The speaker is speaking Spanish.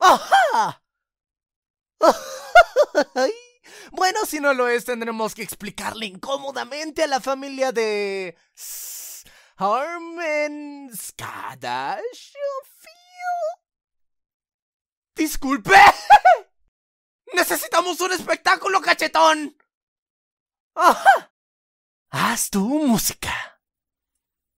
¡Ajá! bueno, si no lo es, tendremos que explicarle incómodamente a la familia de... Armen Skadash. ¡Disculpe! ¡Necesitamos un espectáculo, cachetón! ¡Ajá! Haz tu música.